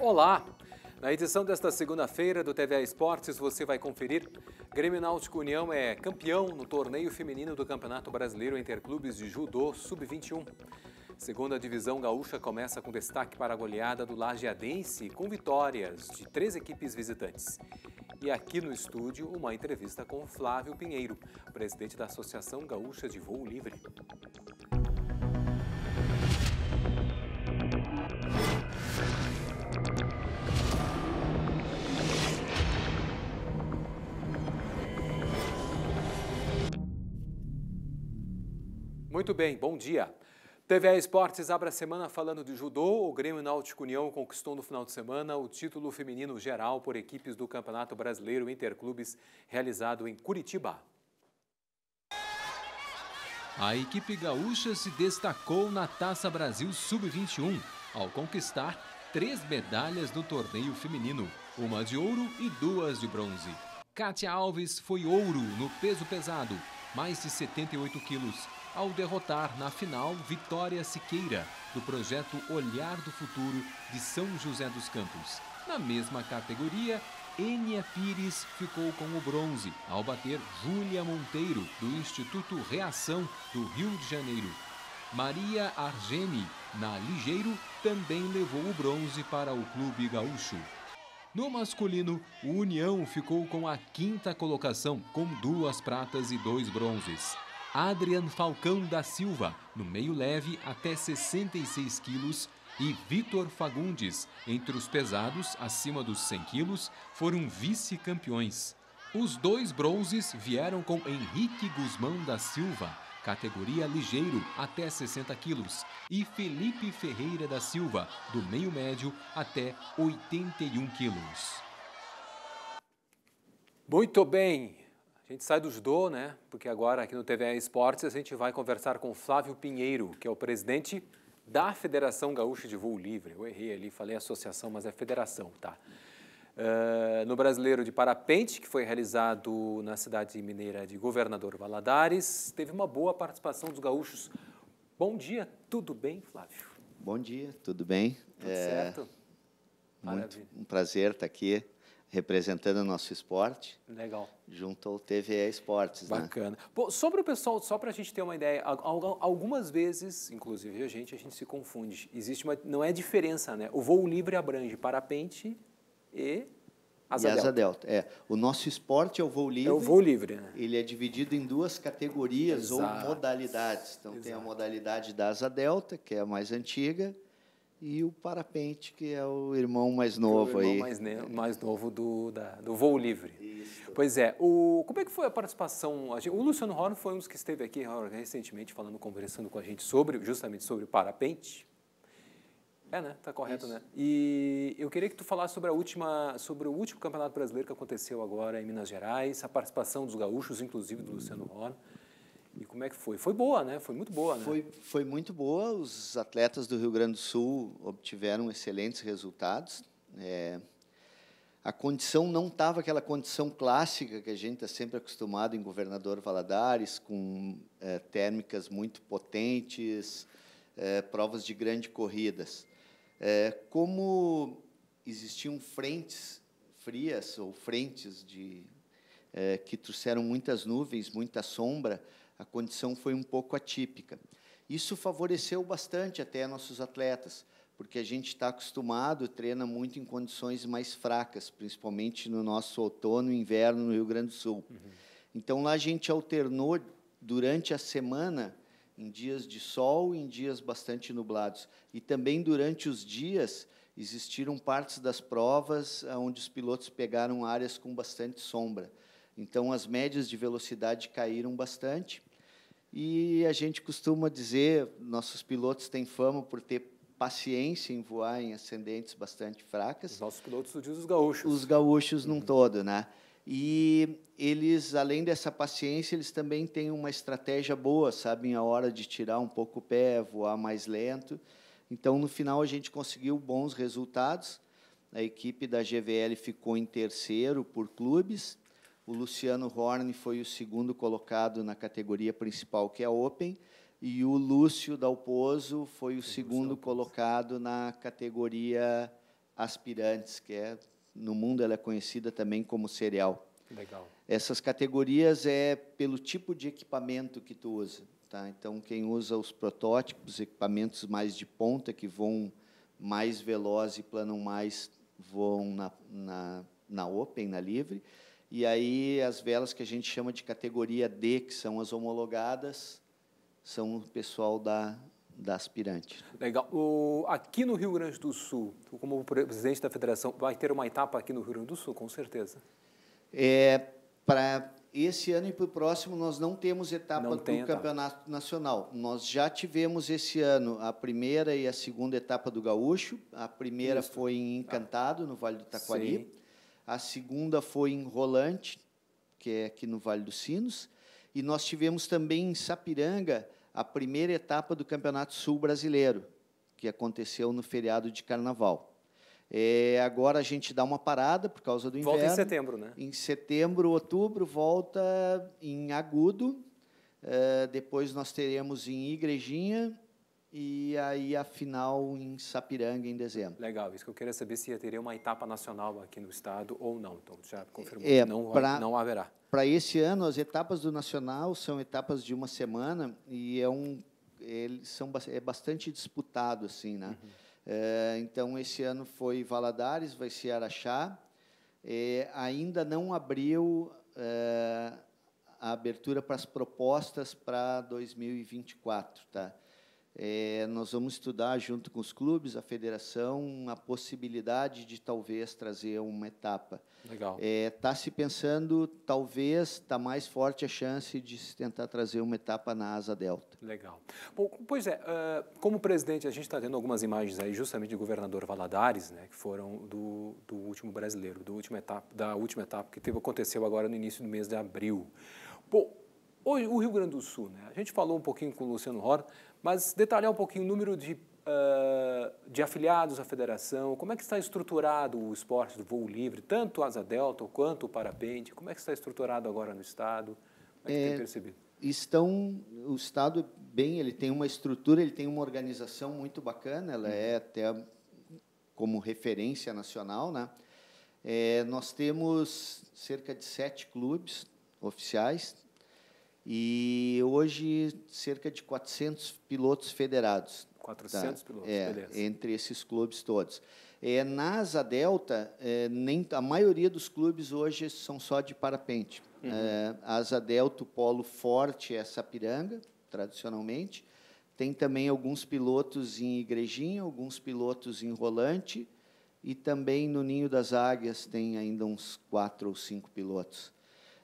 Olá! Na edição desta segunda-feira do TVA Esportes, você vai conferir. Grêmio Náutico União é campeão no torneio feminino do Campeonato Brasileiro Interclubes de Judô Sub-21. Segunda divisão gaúcha começa com destaque para a goleada do Lajeadense, com vitórias de três equipes visitantes. E aqui no estúdio, uma entrevista com Flávio Pinheiro, presidente da Associação Gaúcha de Voo Livre. Muito bem, bom dia. TVA Esportes abre a semana falando de judô. O Grêmio Náutico União conquistou no final de semana o título feminino geral por equipes do Campeonato Brasileiro Interclubes, realizado em Curitiba. A equipe gaúcha se destacou na Taça Brasil Sub-21 ao conquistar três medalhas no torneio feminino, uma de ouro e duas de bronze. Kátia Alves foi ouro no peso pesado, mais de 78 quilos, ao derrotar na final Vitória Siqueira, do projeto Olhar do Futuro de São José dos Campos. Na mesma categoria, Enia Pires ficou com o bronze ao bater Júlia Monteiro, do Instituto Reação do Rio de Janeiro. Maria Argeni, na Ligeiro, também levou o bronze para o Clube Gaúcho. No masculino, o União ficou com a quinta colocação, com duas pratas e dois bronzes. Adrian Falcão da Silva, no meio leve até 66 quilos, e Vitor Fagundes, entre os pesados acima dos 100 quilos, foram vice-campeões. Os dois bronzes vieram com Henrique Guzmão da Silva, categoria ligeiro até 60 quilos, e Felipe Ferreira da Silva, do meio médio até 81 quilos. Muito bem, a gente sai dos do, né? Porque agora aqui no TV Esportes a gente vai conversar com Flávio Pinheiro, que é o presidente da Federação Gaúcha de Voo Livre. Eu errei ali, falei associação, mas é federação, tá? Uh, no Brasileiro de Parapente, que foi realizado na cidade mineira de Governador Valadares, teve uma boa participação dos gaúchos. Bom dia, tudo bem, Flávio? Bom dia, tudo bem? Tudo é... certo? Muito um prazer estar aqui representando o nosso esporte. Legal. Junto ao TVE Esportes. Né? Bacana. Né? sobre o pessoal, só para a gente ter uma ideia, algumas vezes, inclusive a gente, a gente se confunde. Existe uma, não é diferença, né? O voo livre abrange parapente e asa, e delta. asa delta. É. O nosso esporte é o voo livre. É o voo livre. Né? Ele é dividido em duas categorias Exato. ou modalidades. Então Exato. tem a modalidade da asa delta, que é a mais antiga e o parapente, que é o irmão mais novo o irmão aí. Mais, mais novo do, da, do voo livre. Isso. Pois é. O, como é que foi a participação? o Luciano Horn foi um dos que esteve aqui recentemente falando, conversando com a gente sobre, justamente sobre o parapente. É, né? Tá correto, Isso. né? E eu queria que tu falasse sobre a última, sobre o último campeonato brasileiro que aconteceu agora em Minas Gerais, a participação dos gaúchos, inclusive do Luciano Horn. E como é que foi? Foi boa, né? Foi muito boa, né? Foi, foi muito boa. Os atletas do Rio Grande do Sul obtiveram excelentes resultados. É, a condição não estava aquela condição clássica que a gente está sempre acostumado em Governador Valadares, com é, térmicas muito potentes, é, provas de grandes corridas. É, como existiam frentes frias ou frentes de é, que trouxeram muitas nuvens, muita sombra, a condição foi um pouco atípica. Isso favoreceu bastante até nossos atletas, porque a gente está acostumado, treina muito em condições mais fracas, principalmente no nosso outono e inverno no Rio Grande do Sul. Uhum. Então lá a gente alternou durante a semana em dias de sol e em dias bastante nublados. E também durante os dias existiram partes das provas eh, onde os pilotos pegaram áreas com bastante sombra. Então as médias de velocidade caíram bastante e a gente costuma dizer, nossos pilotos têm fama por ter paciência em voar em ascendentes bastante fracas. Os nossos pilotos são os gaúchos. Os gaúchos uhum. num todo, né? E eles, além dessa paciência, eles também têm uma estratégia boa, sabem a hora de tirar um pouco o pé, voar mais lento. Então, no final, a gente conseguiu bons resultados. A equipe da GVL ficou em terceiro por clubes o Luciano Horn foi o segundo colocado na categoria principal, que é Open, e o Lúcio Dalpozo foi o segundo colocado na categoria aspirantes, que é no mundo ela é conhecida também como cereal. Legal. Essas categorias é pelo tipo de equipamento que tu usa, tá? Então quem usa os protótipos, equipamentos mais de ponta que vão mais veloz e planam mais vão na, na, na open, na livre. E aí as velas que a gente chama de categoria D, que são as homologadas, são o pessoal da, da aspirante. Legal. O, aqui no Rio Grande do Sul, como presidente da federação, vai ter uma etapa aqui no Rio Grande do Sul, com certeza. É, Para esse ano e para o próximo, nós não temos etapa não do tem Campeonato etapa. Nacional. Nós já tivemos esse ano a primeira e a segunda etapa do Gaúcho. A primeira Isso. foi em tá. Encantado, no Vale do Taquari. Sim a segunda foi em Rolante, que é aqui no Vale dos Sinos, e nós tivemos também em Sapiranga a primeira etapa do Campeonato Sul Brasileiro, que aconteceu no feriado de Carnaval. É, agora a gente dá uma parada por causa do volta inverno. Volta em setembro, né? Em setembro, outubro, volta em Agudo. É, depois nós teremos em Igrejinha e aí a final em Sapiranga, em dezembro. Legal, isso que eu queria saber se teria uma etapa nacional aqui no estado ou não. Então, já confirmou, é, não, pra, não haverá. Para esse ano, as etapas do nacional são etapas de uma semana e é um eles são é bastante disputado assim, né? Uhum. É, então esse ano foi Valadares, vai ser Araxá. É, ainda não abriu é, a abertura para as propostas para 2024, tá? É, nós vamos estudar, junto com os clubes, a federação, a possibilidade de talvez trazer uma etapa. Legal. Está eh, é, se pensando, talvez, está mais forte a chance de se tentar trazer uma etapa na Asa Delta. Legal. Bom, pois é, como presidente, a gente está tendo algumas imagens aí, justamente do governador Valadares, né, que foram do, do último brasileiro, do etapa, da última etapa que teve, aconteceu agora no início do mês de abril. Bom, hoje o Rio Grande do Sul, né, a gente falou um pouquinho com o Luciano Horta, mas detalhar um pouquinho o número de, uh, de afiliados à federação, como é que está estruturado o esporte do voo livre, tanto asa delta quanto o parapente, como é que está estruturado agora no Estado, como é que é, tem percebido? Estão, o Estado, é bem, ele tem uma estrutura, ele tem uma organização muito bacana, ela é uhum. até como referência nacional, né? É, nós temos cerca de sete clubes oficiais e hoje, cerca de 400 pilotos federados. 400 tá? pilotos, é, beleza. Entre esses clubes todos. É, na Asa Delta, é, nem, a maioria dos clubes hoje são só de parapente. Uhum. É, Asa Delta, o polo forte é Sapiranga, tradicionalmente. Tem também alguns pilotos em Igrejinha, alguns pilotos em Rolante. E também no Ninho das Águias tem ainda uns quatro ou cinco pilotos.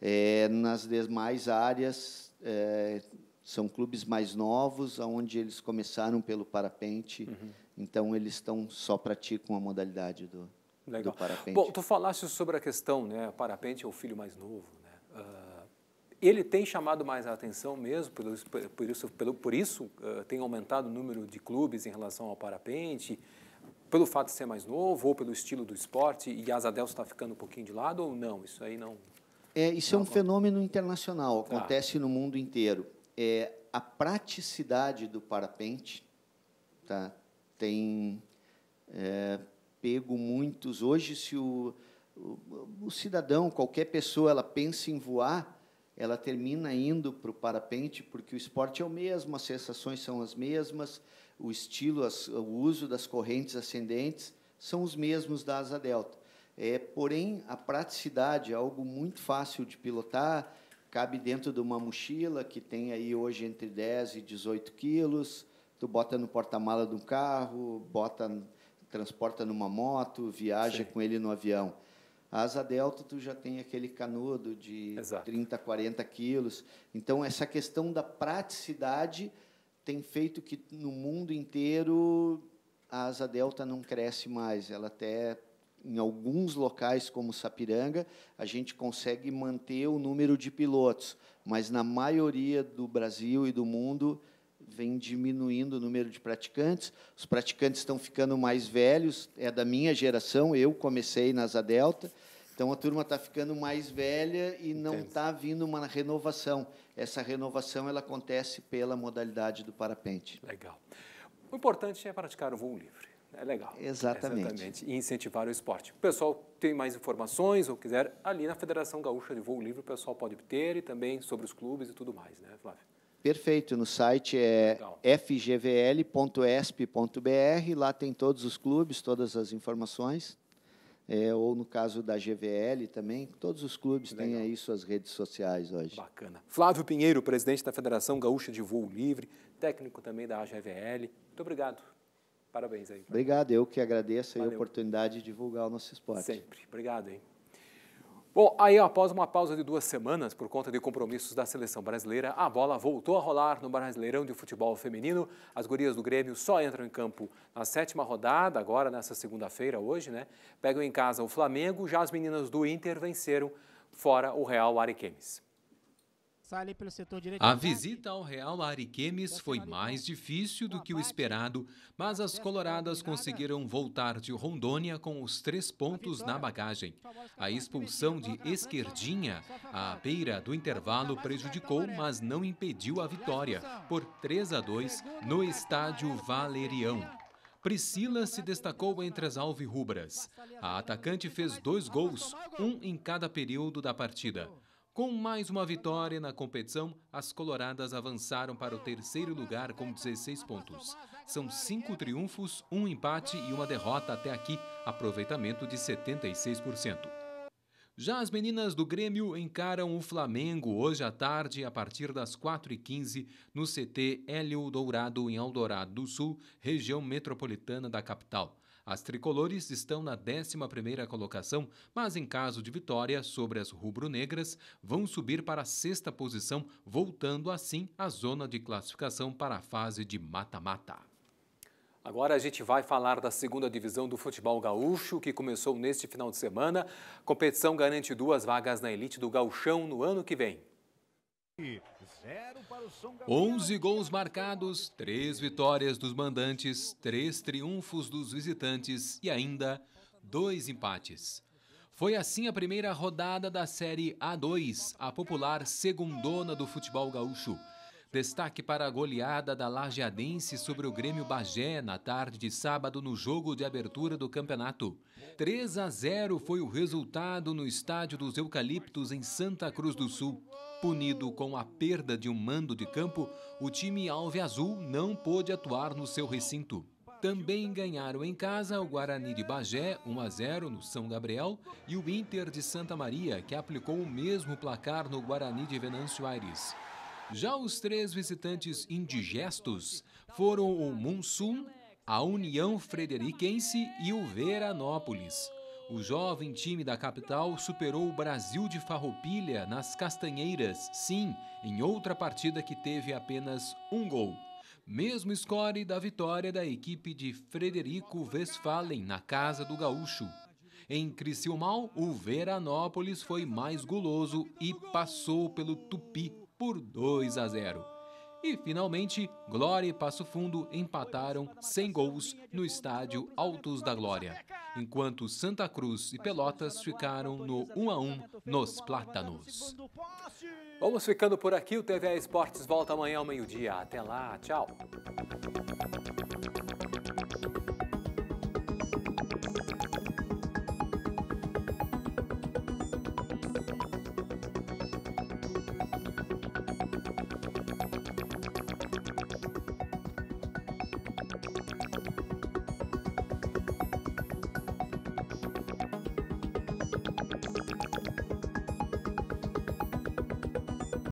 É, nas demais áreas, é, são clubes mais novos, onde eles começaram pelo parapente, uhum. então eles estão só praticam a modalidade do, Legal. do parapente. Bom, tu falaste sobre a questão, né? Parapente é o filho mais novo, né? Uh, ele tem chamado mais a atenção mesmo, por, por isso, pelo, por isso uh, tem aumentado o número de clubes em relação ao parapente, pelo fato de ser mais novo ou pelo estilo do esporte, e as Azel está ficando um pouquinho de lado ou não? Isso aí não é, isso é um fenômeno internacional, tá. acontece no mundo inteiro. É, a praticidade do parapente tá, tem é, pego muitos. Hoje, se o, o, o, cidadão, qualquer pessoa, ela pensa em voar, ela termina indo para o parapente, porque o esporte é o mesmo, as sensações são as mesmas, o estilo, as, o uso das correntes ascendentes são os mesmos da asa delta. É, porém, a praticidade é algo muito fácil de pilotar, cabe dentro de uma mochila que tem aí hoje entre 10 e 18 quilos, tu bota no porta-mala de um carro, bota, transporta numa moto, viaja Sim. com ele no avião. A asa delta, tu já tem aquele canudo de Exato. 30, 40 quilos. Então, essa questão da praticidade tem feito que, no mundo inteiro, a asa delta não cresce mais. Ela até em alguns locais, como Sapiranga, a gente consegue manter o número de pilotos, mas na maioria do Brasil e do mundo vem diminuindo o número de praticantes. Os praticantes estão ficando mais velhos, é da minha geração, eu comecei na Asa Delta, então a turma está ficando mais velha e não está vindo uma renovação. Essa renovação ela acontece pela modalidade do parapente. Legal. O importante é praticar o voo livre. É legal. Exatamente. Exatamente. E incentivar o esporte. O pessoal tem mais informações ou quiser, ali na Federação Gaúcha de Voo Livre o pessoal pode obter e também sobre os clubes e tudo mais, né, Flávio? Perfeito. No site é fgvl.esp.br. Lá tem todos os clubes, todas as informações. É, ou no caso da GVL também, todos os clubes Legal. têm aí suas redes sociais hoje. Bacana. Flávio Pinheiro, presidente da Federação Gaúcha de Voo Livre, técnico também da AGVL. Muito obrigado Parabéns aí. Obrigado, eu que agradeço Valeu. a oportunidade de divulgar o nosso esporte. Sempre. Obrigado, hein? Bom, aí após uma pausa de duas semanas por conta de compromissos da seleção brasileira, a bola voltou a rolar no Brasileirão de Futebol Feminino. As gurias do Grêmio só entram em campo na sétima rodada, agora nessa segunda-feira, hoje, né? Pegam em casa o Flamengo, já as meninas do Inter venceram fora o Real Ariquemes. A né? visita ao Real Ariquemes foi mais né? difícil do que o esperado, mas as coloradas conseguiram voltar de Rondônia com os três pontos na bagagem. A expulsão de Esquerdinha à beira do intervalo prejudicou, mas não impediu a vitória, por 3 a 2 no estádio Valerião. Priscila se destacou entre as alvirrubras. A atacante fez dois gols, um em cada período da partida. Com mais uma vitória na competição, as coloradas avançaram para o terceiro lugar com 16 pontos. São cinco triunfos, um empate e uma derrota até aqui, aproveitamento de 76%. Já as meninas do Grêmio encaram o Flamengo hoje à tarde, a partir das 4h15, no CT Hélio Dourado, em Eldorado do Sul, região metropolitana da capital. As tricolores estão na 11ª colocação, mas em caso de vitória sobre as rubro-negras, vão subir para a sexta posição, voltando assim à zona de classificação para a fase de mata-mata. Agora a gente vai falar da segunda divisão do futebol gaúcho, que começou neste final de semana. A competição garante duas vagas na elite do gauchão no ano que vem. 11 gols é marcados, 3 vitórias dos mandantes, 3 triunfos dos visitantes e ainda 2 empates. Foi assim a primeira rodada da Série A2, a popular segundona do futebol gaúcho, Destaque para a goleada da Lajeadense sobre o Grêmio Bagé na tarde de sábado no jogo de abertura do campeonato. 3 a 0 foi o resultado no estádio dos Eucaliptos em Santa Cruz do Sul. Punido com a perda de um mando de campo, o time Alve Azul não pôde atuar no seu recinto. Também ganharam em casa o Guarani de Bagé, 1 a 0 no São Gabriel, e o Inter de Santa Maria, que aplicou o mesmo placar no Guarani de Venâncio Aires. Já os três visitantes indigestos foram o Munsum, a União Frederiquense e o Veranópolis. O jovem time da capital superou o Brasil de Farroupilha nas Castanheiras, sim, em outra partida que teve apenas um gol. Mesmo score da vitória da equipe de Frederico Westphalen na casa do Gaúcho. Em Criciúmal, o Veranópolis foi mais guloso e passou pelo Tupi por 2 a 0. E finalmente, Glória e Passo Fundo empataram sem gols no estádio Altos da Glória, enquanto Santa Cruz e Pelotas ficaram no 1 a 1 nos Plátanos. Vamos ficando por aqui, o TVA Esportes volta amanhã ao meio-dia. Até lá, tchau.